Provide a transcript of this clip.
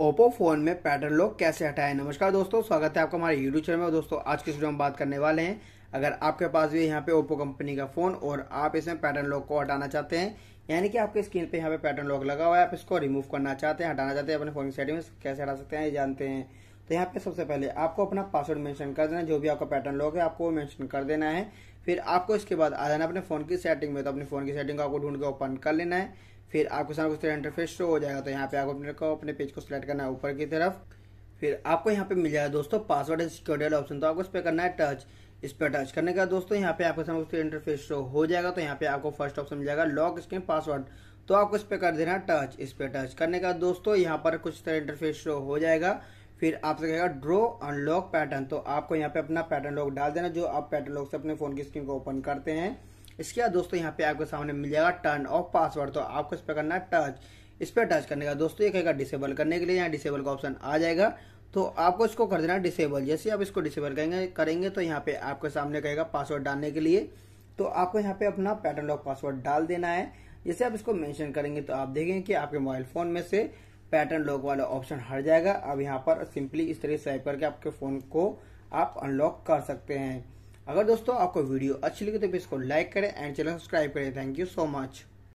Oppo phone में pattern lock कैसे हटाएं नमस्कार दोस्तों स्वागत है आपका हमारे यूट्यूब चैनल में दोस्तों आज की वीडियो में बात करने वाले हैं अगर आपके पास भी यहाँ पे ओप्पो कंपनी का फोन और आप इसमें पैटर्न लॉक को हटाना चाहते हैं यानी कि आपके स्क्रीन पे यहाँ पे पैटर्न लॉक लगा हुआ है आप इसको रिमूव करना चाहते हैं हटाना चाहते हैं अपने फोन की सेटिंग में कैसे हटा सकते हैं ये जानते हैं तो यहाँ पे सबसे पहले आपको अपना पासवर्ड मेंशन कर देना जो भी आपका पैटर्न लॉक है आपको मैंशन मेंशन कर देना है फिर आपको इसके बाद आ जाना अपने फोन की सेटिंग में तो अपने फोन की सेटिंग को आपको ढूंढ के ओपन कर लेना है फिर आपके सामने कुछ तरह इंटरफेस शो हो जाएगा तो यहाँ पे आपको अपने अपने पेज को सिलेक्ट करना है ऊपर की तरफ फिर आपको यहाँ पे मिल जाएगा दोस्तों पासवर्ड एंड सिक्योरिटी वाला ऑप्शन तो आपको इस पर करना है टच इस पर टच करने का दोस्तों यहाँ पे आपके सामने इंटरफेस शो हो जाएगा तो यहाँ पे आपको फर्स्ट ऑप्शन मिल जाएगा लॉक स्क्रीन पासवर्ड तो आपको इस पर कर देना टच इस पर टच करने का दोस्तों यहाँ पर कुछ तरह इंटरफेस शो हो जाएगा फिर आपसे कहेगा ड्रो अनलॉक पैटर्न तो आपको यहाँ पे अपना पैटर्न लॉक डाल देना जो आप पैटर्न लॉक से अपने फोन की स्क्रीन को ओपन करते हैं इसके बाद दोस्तों यहाँ पे आपके सामने मिल जाएगा टर्न ऑफ पासवर्ड तो आपको इस पर करना है टच इस पर टच करने का दोस्तों ये कहेगा डिसेबल करने के लिए यहाँ डिसेबल का ऑप्शन आ जाएगा तो आपको इसको कर देना डिसेबल जैसे आप इसको डिसेबल करेंगे करेंगे तो यहाँ पे आपके सामने कहेगा पासवर्ड डालने के लिए तो आपको यहाँ पे अपना पैटर्न लॉक पासवर्ड डाल देना है जैसे आप इसको मेंशन करेंगे तो आप देखेंगे कि आपके मोबाइल फोन में से पैटर्न लॉक वाला ऑप्शन हट जाएगा अब यहाँ पर सिंपली इस तरह स्वाइप करके आपके फोन को आप अनलॉक कर सकते हैं अगर दोस्तों आपको वीडियो अच्छी लगी तो इसको लाइक करें एंड चैनल सब्सक्राइब करें थैंक यू सो मच